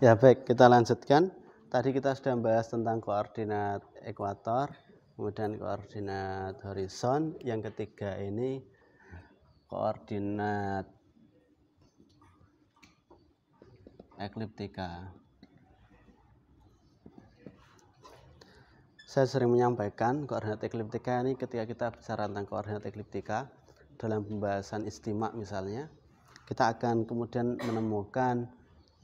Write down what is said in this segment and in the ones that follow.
Ya baik, kita lanjutkan. Tadi kita sudah membahas tentang koordinat ekuator, kemudian koordinat horizon. Yang ketiga ini koordinat ekliptika. Saya sering menyampaikan koordinat ekliptika ini ketika kita bicara tentang koordinat ekliptika dalam pembahasan istimak misalnya, kita akan kemudian menemukan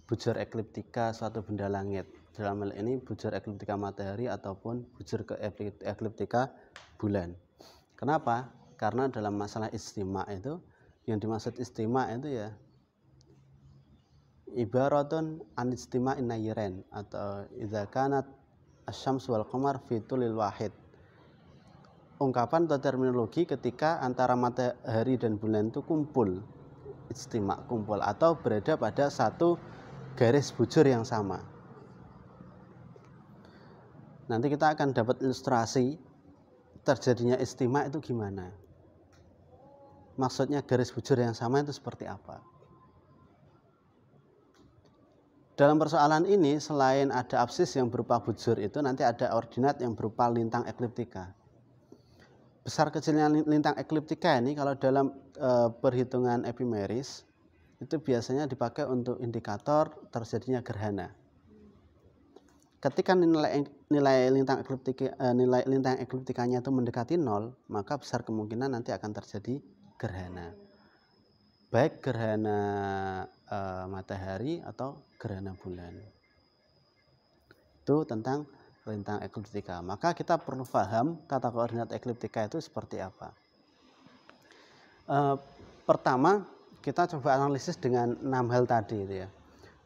bujur ekliptika suatu benda langit. Dalam hal ini bujur ekliptika matahari ataupun bujur ke ekliptika bulan. Kenapa? Karena dalam masalah istimewa itu yang dimaksud istimewa itu ya ibaratun an istima'in yiren atau izakana kanat asyams wal qamar fitulil wahid ungkapan atau terminologi ketika antara matahari dan bulan itu kumpul istimak kumpul atau berada pada satu garis bujur yang sama. Nanti kita akan dapat ilustrasi terjadinya istimewa itu gimana. Maksudnya garis bujur yang sama itu seperti apa. Dalam persoalan ini selain ada absis yang berupa bujur itu nanti ada ordinat yang berupa lintang ekliptika. Besar kecilnya lintang ekliptika ini kalau dalam e, perhitungan epimeris itu biasanya dipakai untuk indikator terjadinya gerhana. Ketika nilai nilai lintang ekliptik eh, nilai lintang ekliptikanya itu mendekati nol, maka besar kemungkinan nanti akan terjadi gerhana. Baik gerhana e, matahari atau gerhana bulan. Itu tentang lintang ekliptika. Maka kita perlu paham tata koordinat ekliptika itu seperti apa. E, pertama, kita coba analisis dengan enam hal tadi itu ya.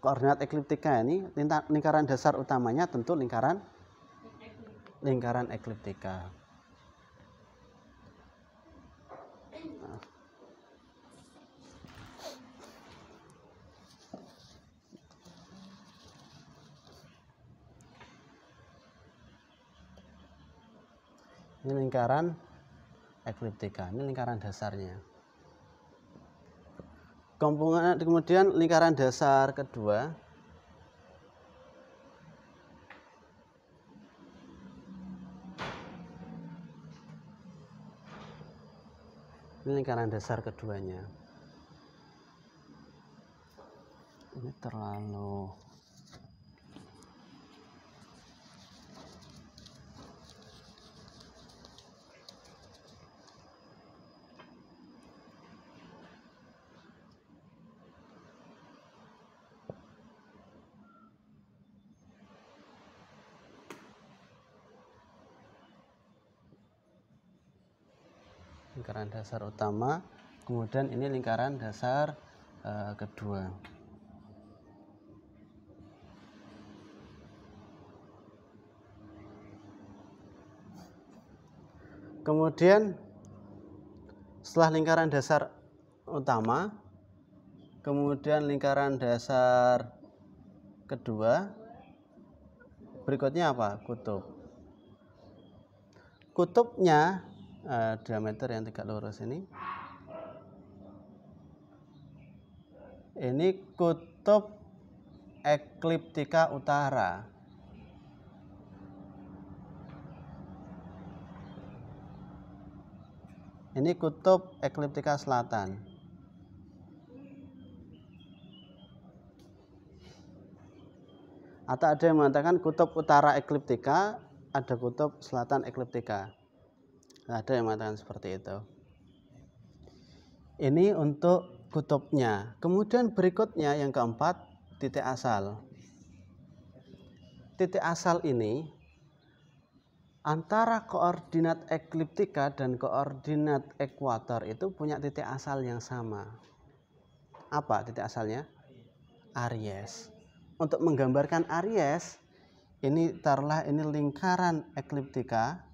Koordinat ekliptika ini lingkaran dasar utamanya tentu lingkaran lingkaran ekliptika. Ini lingkaran ekliptika, ini lingkaran dasarnya. Kompongan kemudian lingkaran dasar kedua ini lingkaran dasar keduanya ini terlalu lingkaran dasar utama kemudian ini lingkaran dasar uh, kedua kemudian setelah lingkaran dasar utama kemudian lingkaran dasar kedua berikutnya apa kutub kutubnya uh, diameter yang tegak lurus ini ini kutub ekliptika utara ini kutub ekliptika selatan atau ada yang mengatakan kutub utara ekliptika ada kutub selatan ekliptika ada yang mengatakan seperti itu ini untuk kutubnya kemudian berikutnya yang keempat titik asal titik asal ini antara koordinat ekliptika dan koordinat ekuator itu punya titik asal yang sama. Apa titik asalnya? Aries. Untuk menggambarkan Aries, ini taruhlah ini lingkaran ekliptika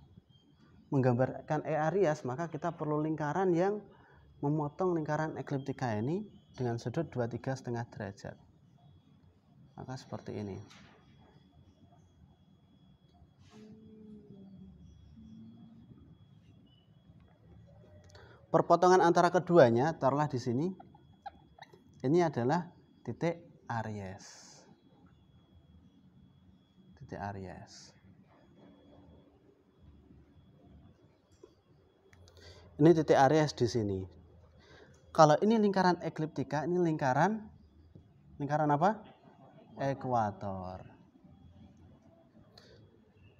menggambarkan E Aries maka kita perlu lingkaran yang memotong lingkaran ekliptika ini dengan sudut 23 setengah derajat maka seperti ini perpotongan antara keduanya taruhlah di sini ini adalah titik Aries titik Aries Ini titik Aries di sini. Kalau ini lingkaran ekliptika, ini lingkaran lingkaran apa? Ekuator.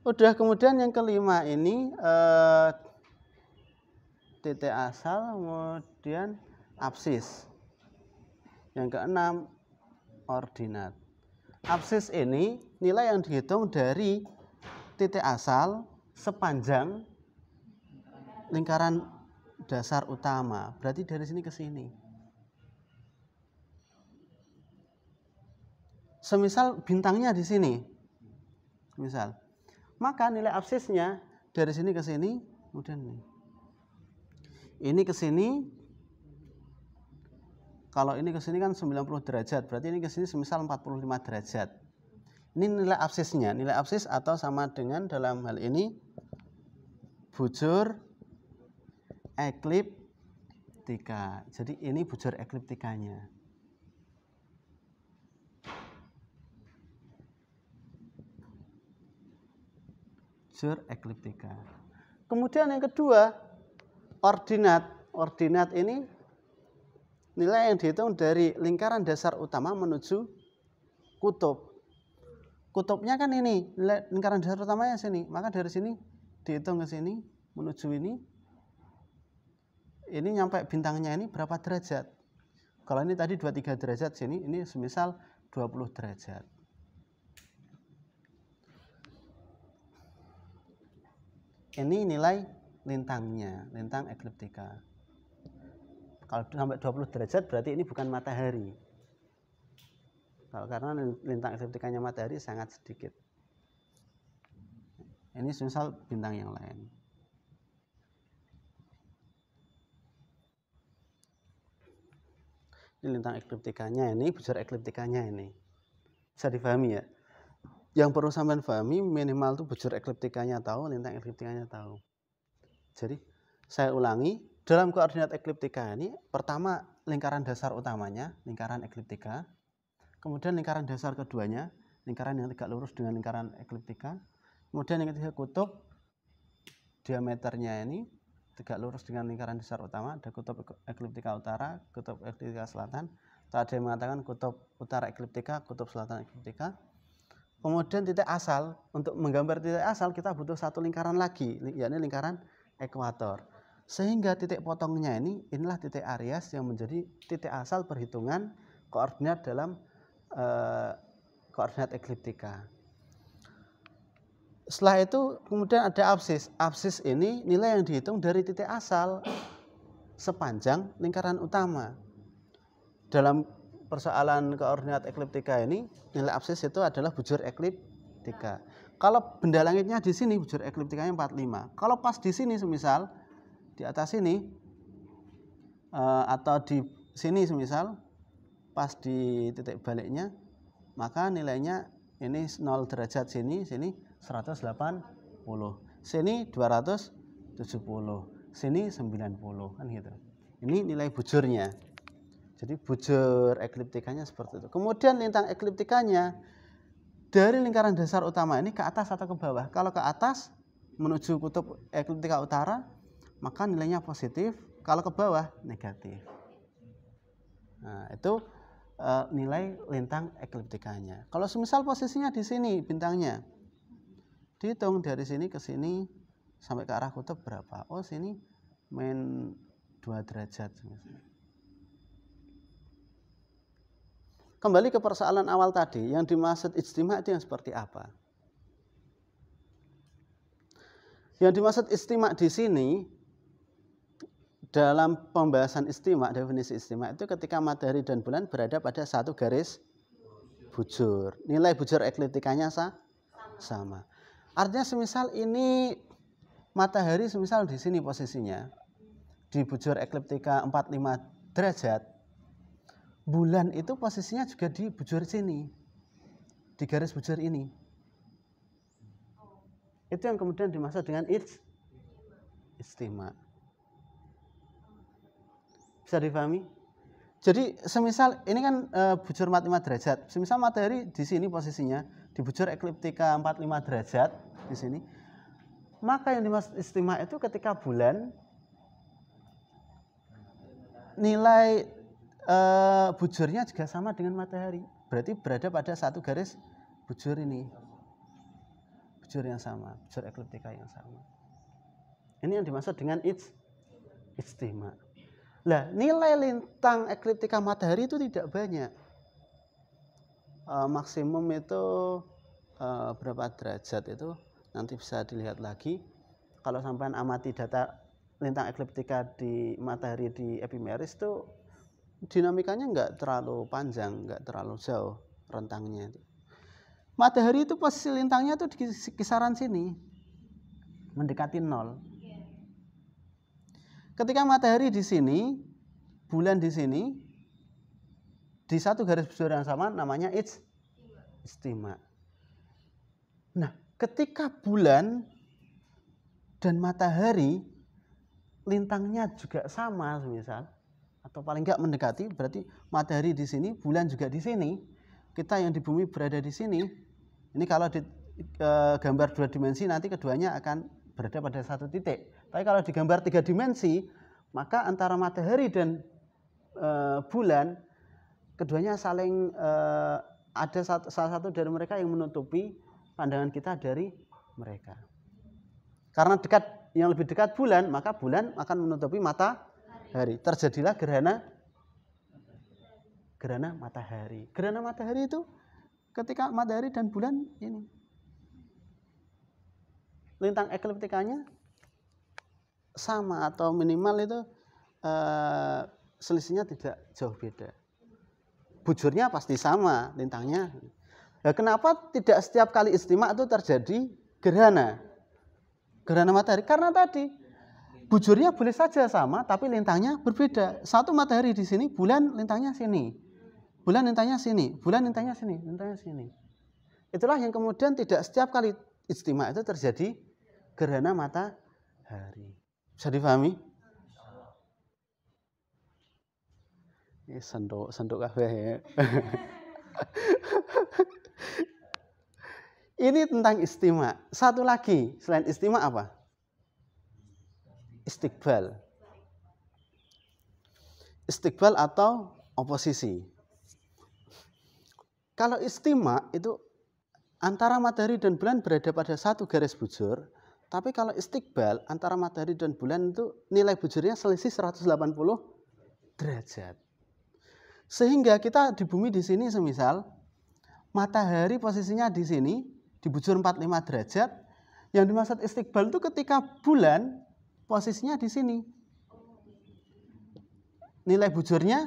Udah kemudian yang kelima ini eh, titik asal, kemudian absis. Yang keenam ordinat. Absis ini nilai yang dihitung dari titik asal sepanjang lingkaran dasar utama. Berarti dari sini ke sini. Semisal bintangnya di sini. Misal. Maka nilai absisnya dari sini ke sini, kemudian ini. Ini ke sini. Kalau ini ke sini kan 90 derajat, berarti ini ke sini semisal 45 derajat. Ini nilai absisnya, nilai absis atau sama dengan dalam hal ini bujur ekliptika. Jadi ini bujur ekliptikanya. Bujur ekliptika. Kemudian yang kedua, ordinat. Ordinat ini nilai yang dihitung dari lingkaran dasar utama menuju kutub. Kutubnya kan ini, lingkaran dasar utamanya sini. Maka dari sini dihitung ke sini menuju ini ini nyampe bintangnya ini berapa derajat kalau ini tadi 23 derajat sini ini semisal 20 derajat ini nilai lintangnya lintang ekliptika kalau sampai 20 derajat berarti ini bukan matahari kalau karena lintang ekliptikanya matahari sangat sedikit ini semisal bintang yang lain ini lintang ekliptikanya ini bujur ekliptikanya ini bisa difahami ya yang perlu sampean fahami minimal tuh bujur ekliptikanya tahu lintang ekliptikanya tahu jadi saya ulangi dalam koordinat ekliptika ini pertama lingkaran dasar utamanya lingkaran ekliptika kemudian lingkaran dasar keduanya lingkaran yang tegak lurus dengan lingkaran ekliptika kemudian yang ketiga kutub diameternya ini tegak lurus dengan lingkaran besar utama ada kutub ekliptika utara, kutub ekliptika selatan. Atau ada yang mengatakan kutub utara ekliptika, kutub selatan ekliptika. Kemudian titik asal, untuk menggambar titik asal kita butuh satu lingkaran lagi, yakni lingkaran ekuator. Sehingga titik potongnya ini inilah titik Aries yang menjadi titik asal perhitungan koordinat dalam e, koordinat ekliptika setelah itu kemudian ada absis. Absis ini nilai yang dihitung dari titik asal sepanjang lingkaran utama. Dalam persoalan koordinat ekliptika ini, nilai absis itu adalah bujur ekliptika. Kalau benda langitnya di sini bujur ekliptikanya 45. Kalau pas di sini semisal di atas sini eh, atau di sini semisal pas di titik baliknya, maka nilainya ini 0 derajat sini, sini 180 sini 270 sini 90 kan gitu ini nilai bujurnya jadi bujur ekliptikanya seperti itu kemudian lintang ekliptikanya dari lingkaran dasar utama ini ke atas atau ke bawah kalau ke atas menuju kutub ekliptika utara maka nilainya positif kalau ke bawah negatif nah itu e, nilai lintang ekliptikanya kalau semisal posisinya di sini bintangnya dihitung dari sini ke sini sampai ke arah kutub berapa oh sini main 2 derajat kembali ke persoalan awal tadi yang dimaksud istimewa itu yang seperti apa yang dimaksud istimewa di sini dalam pembahasan istimewa definisi istimewa itu ketika matahari dan bulan berada pada satu garis bujur. Nilai bujur ekliptikanya sa sama. Artinya semisal ini matahari semisal di sini posisinya di bujur ekliptika 45 derajat bulan itu posisinya juga di bujur sini di garis bujur ini itu yang kemudian dimaksud dengan its istima bisa difahami? jadi semisal ini kan e, bujur 45 derajat semisal matahari di sini posisinya di bujur ekliptika 45 derajat di sini. Maka yang dimaksud istimewa itu ketika bulan nilai e, bujurnya juga sama dengan matahari. Berarti berada pada satu garis bujur ini. Bujur yang sama, bujur ekliptika yang sama. Ini yang dimaksud dengan istimewa. Nah, nilai lintang ekliptika matahari itu tidak banyak. E, maksimum itu e, berapa derajat itu nanti bisa dilihat lagi kalau sampai amati data lintang ekliptika di matahari di epimeris itu dinamikanya nggak terlalu panjang nggak terlalu jauh rentangnya itu matahari itu posisi lintangnya tuh di kisaran sini mendekati nol ketika matahari di sini bulan di sini di satu garis besar yang sama namanya istimewa. nah ketika bulan dan matahari lintangnya juga sama misal atau paling nggak mendekati berarti matahari di sini bulan juga di sini kita yang di bumi berada di sini ini kalau di e, gambar dua dimensi nanti keduanya akan berada pada satu titik tapi kalau di gambar tiga dimensi maka antara matahari dan e, bulan keduanya saling e, ada salah satu dari mereka yang menutupi pandangan kita dari mereka. Karena dekat yang lebih dekat bulan, maka bulan akan menutupi matahari. Terjadilah gerhana gerhana matahari. Gerhana matahari itu ketika matahari dan bulan ini lintang ekliptikanya sama atau minimal itu e, selisihnya tidak jauh beda. Bujurnya pasti sama lintangnya Nah, kenapa tidak setiap kali istimewa itu terjadi gerhana? Gerhana matahari karena tadi bujurnya boleh saja sama tapi lintangnya berbeda. Satu matahari di sini, bulan lintangnya sini. Bulan lintangnya sini, bulan lintangnya sini, lintangnya sini. Itulah yang kemudian tidak setiap kali istimewa itu terjadi gerhana matahari. Bisa difahami? Ini sendok, sendok kafe ya. Ini tentang istimewa. Satu lagi, selain istimewa apa? Istiqbal. Istiqbal atau oposisi. Kalau istimewa itu antara matahari dan bulan berada pada satu garis bujur, tapi kalau istiqbal antara matahari dan bulan itu nilai bujurnya selisih 180 derajat. Sehingga kita di bumi di sini semisal matahari posisinya di sini, dibujur 45 derajat. Yang dimaksud istiqbal itu ketika bulan posisinya di sini. Nilai bujurnya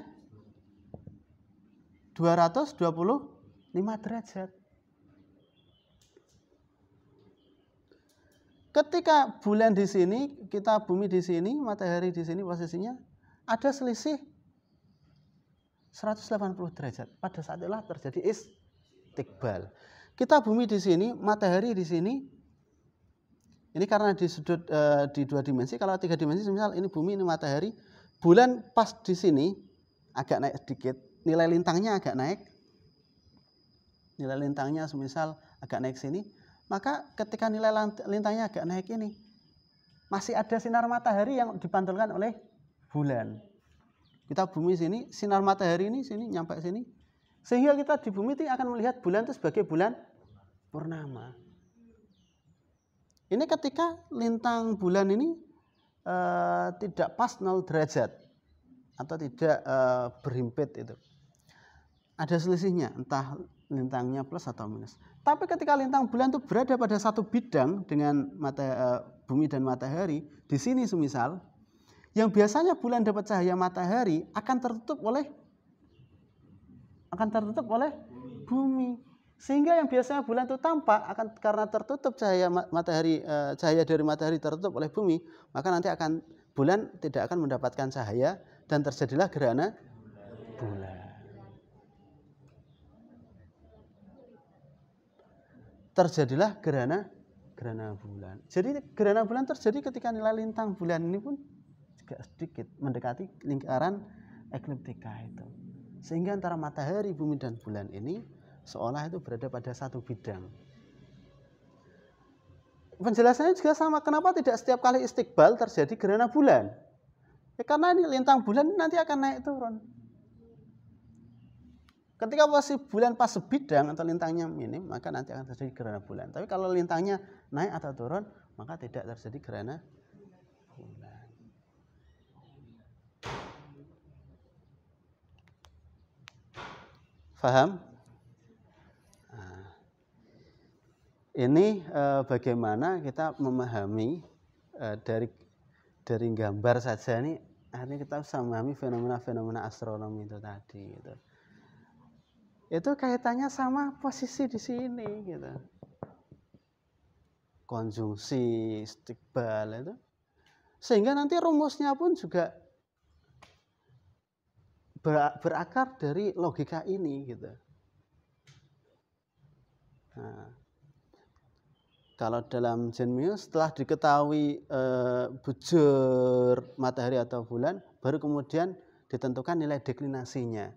225 derajat. Ketika bulan di sini, kita bumi di sini, matahari di sini posisinya, ada selisih 180 derajat. Pada saat itulah terjadi istiqbal. Kita bumi di sini, matahari di sini. Ini karena di sudut e, di dua dimensi. Kalau tiga dimensi, misal ini bumi, ini matahari. Bulan pas di sini, agak naik sedikit. Nilai lintangnya agak naik. Nilai lintangnya semisal agak naik sini. Maka ketika nilai lintangnya agak naik ini, masih ada sinar matahari yang dipantulkan oleh bulan. Kita bumi sini, sinar matahari ini sini nyampe sini. Sehingga kita di bumi itu akan melihat bulan itu sebagai bulan purnama. Ini ketika lintang bulan ini uh, tidak pas 0 derajat atau tidak uh, eh, berhimpit itu. Ada selisihnya, entah lintangnya plus atau minus. Tapi ketika lintang bulan itu berada pada satu bidang dengan mata, uh, bumi dan matahari, di sini semisal, yang biasanya bulan dapat cahaya matahari akan tertutup oleh akan tertutup oleh bumi. Sehingga yang biasanya bulan itu tampak akan karena tertutup cahaya matahari eh, cahaya dari matahari tertutup oleh bumi, maka nanti akan bulan tidak akan mendapatkan cahaya dan terjadilah gerhana bulan. Terjadilah gerhana gerhana bulan. Jadi gerhana bulan terjadi ketika nilai lintang bulan ini pun juga sedikit mendekati lingkaran ekliptika itu. Sehingga antara matahari, bumi dan bulan ini seolah itu berada pada satu bidang penjelasannya juga sama kenapa tidak setiap kali istiqbal terjadi gerhana bulan ya karena ini lintang bulan nanti akan naik turun ketika posisi bulan pas sebidang atau lintangnya minim maka nanti akan terjadi gerhana bulan tapi kalau lintangnya naik atau turun maka tidak terjadi gerhana bulan Faham? ini eh, bagaimana kita memahami eh, dari dari gambar saja ini akhirnya kita bisa memahami fenomena-fenomena astronomi itu tadi gitu. Itu kaitannya sama posisi di sini gitu. Konjungsi, stikbal itu. Sehingga nanti rumusnya pun juga berakar dari logika ini gitu. Kalau dalam Zen Mio setelah diketahui e, bujur matahari atau bulan, baru kemudian ditentukan nilai deklinasinya.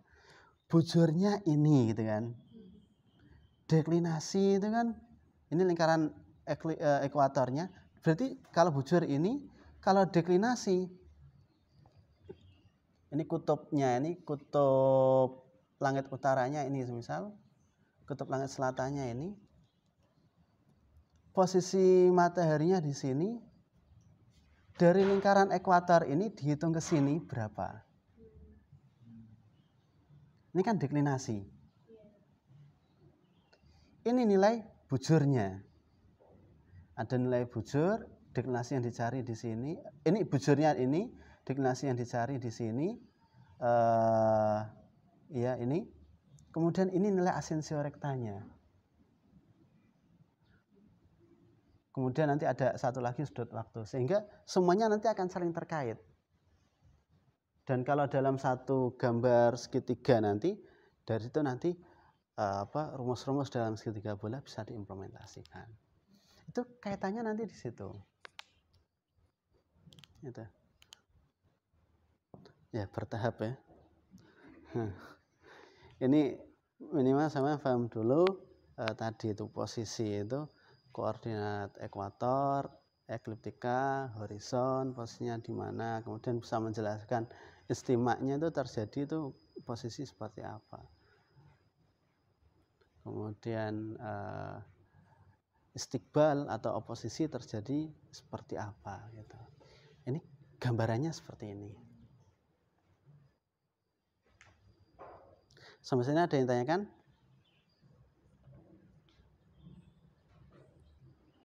Bujurnya ini gitu kan. Deklinasi itu kan ini lingkaran ekli, eh, ekuatornya. Berarti kalau bujur ini, kalau deklinasi ini kutubnya, ini kutub langit utaranya ini misal, kutub langit selatannya ini posisi mataharinya di sini dari lingkaran ekuator ini dihitung ke sini berapa? Ini kan deklinasi. Ini nilai bujurnya. Ada nilai bujur, deklinasi yang dicari di sini. Ini bujurnya ini, deklinasi yang dicari di sini. Uh, ya ini. Kemudian ini nilai asensiorektanya. kemudian nanti ada satu lagi sudut waktu sehingga semuanya nanti akan saling terkait dan kalau dalam satu gambar segitiga nanti dari itu nanti eh, apa rumus-rumus dalam segitiga bola bisa diimplementasikan itu kaitannya nanti di situ itu ya bertahap ya ini minimal sama paham dulu eh, tadi itu posisi itu koordinat ekuator, ekliptika, horizon, posisinya di mana, kemudian bisa menjelaskan istimaknya itu terjadi itu posisi seperti apa. Kemudian stikbal eh, istiqbal atau oposisi terjadi seperti apa gitu. Ini gambarannya seperti ini. Sampai sini ada yang tanyakan?